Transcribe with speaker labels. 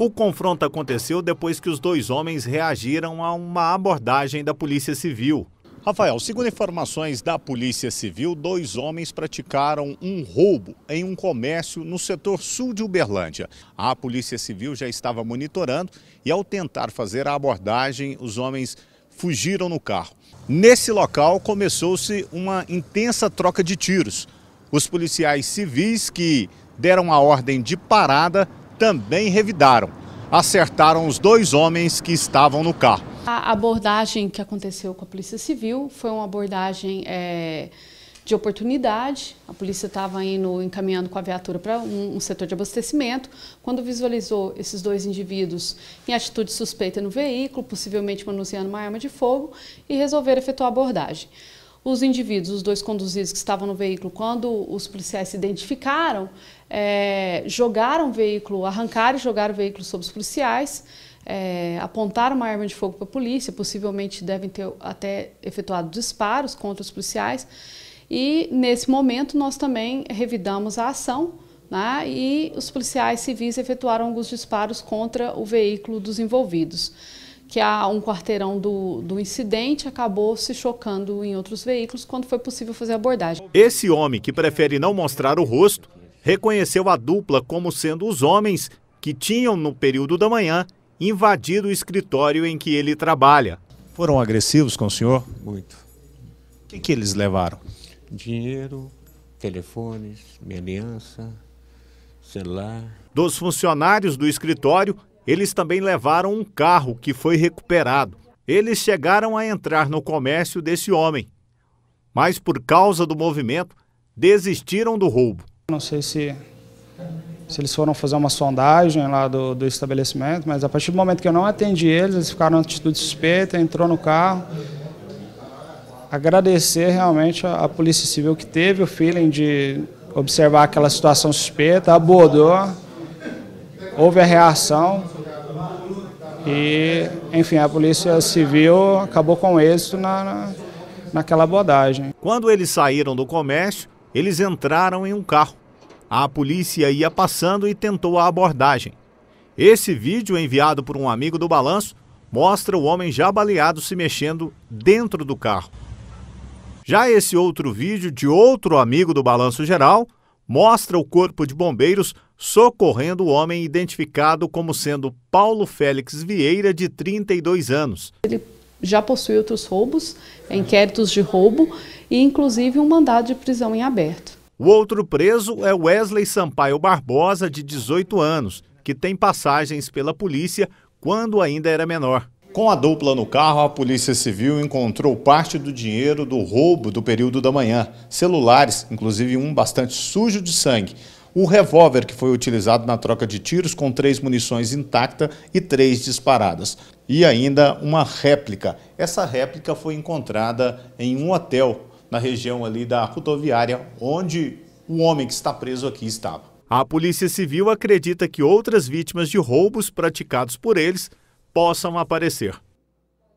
Speaker 1: O confronto aconteceu depois que os dois homens reagiram a uma abordagem da Polícia Civil. Rafael, segundo informações da Polícia Civil, dois homens praticaram um roubo em um comércio no setor sul de Uberlândia. A Polícia Civil já estava monitorando e, ao tentar fazer a abordagem, os homens fugiram no carro. Nesse local começou-se uma intensa troca de tiros. Os policiais civis que deram a ordem de parada também revidaram. Acertaram os dois homens que estavam no carro.
Speaker 2: A abordagem que aconteceu com a Polícia Civil foi uma abordagem é, de oportunidade. A polícia estava encaminhando com a viatura para um, um setor de abastecimento. Quando visualizou esses dois indivíduos em atitude suspeita no veículo, possivelmente manuseando uma arma de fogo, e resolveram efetuar a abordagem. Os indivíduos, os dois conduzidos que estavam no veículo, quando os policiais se identificaram, é, jogaram o veículo, arrancaram e jogaram o veículo sobre os policiais, é, apontaram uma arma de fogo para a polícia, possivelmente devem ter até efetuado disparos contra os policiais. E nesse momento nós também revidamos a ação né, e os policiais civis efetuaram alguns disparos contra o veículo dos envolvidos que há um quarteirão do, do incidente acabou se chocando em outros veículos quando foi possível fazer a abordagem.
Speaker 1: Esse homem, que prefere não mostrar o rosto, reconheceu a dupla como sendo os homens que tinham, no período da manhã, invadido o escritório em que ele trabalha. Foram agressivos com o senhor? Muito. O que, que eles levaram? Dinheiro, telefones, minha aliança, celular. Dos funcionários do escritório, eles também levaram um carro que foi recuperado. Eles chegaram a entrar
Speaker 3: no comércio desse homem, mas por causa do movimento, desistiram do roubo. Não sei se, se eles foram fazer uma sondagem lá do, do estabelecimento, mas a partir do momento que eu não atendi eles, eles ficaram em atitude suspeita, entrou no carro agradecer realmente a, a, Polícia Civil que teve o feeling de observar aquela situação suspeita, abordou, houve a reação, e, enfim, a Polícia Civil acabou com êxito na, na, naquela abordagem. Quando eles saíram do comércio, eles entraram
Speaker 1: em um carro. A polícia ia passando e tentou a abordagem. Esse vídeo, enviado por um amigo do balanço, mostra o homem já baleado se mexendo dentro do carro. Já esse outro vídeo de outro amigo do Balanço Geral mostra o Corpo de Bombeiros socorrendo o homem identificado como sendo Paulo Félix Vieira, de 32 anos. Ele
Speaker 2: já possui outros roubos, inquéritos de roubo e, inclusive, um mandado de prisão em aberto.
Speaker 1: O outro preso é Wesley Sampaio Barbosa, de 18 anos, que tem passagens pela polícia quando ainda era menor. Com a dupla no carro, a Polícia Civil encontrou parte do dinheiro do roubo do período da manhã, celulares, inclusive um bastante sujo de sangue, o revólver que foi utilizado na troca de tiros com três munições intacta e três disparadas. E ainda uma réplica. Essa réplica foi encontrada em um hotel na região ali da rodoviária, onde o homem que está preso aqui estava. A Polícia Civil acredita que outras vítimas de roubos praticados por eles possam aparecer.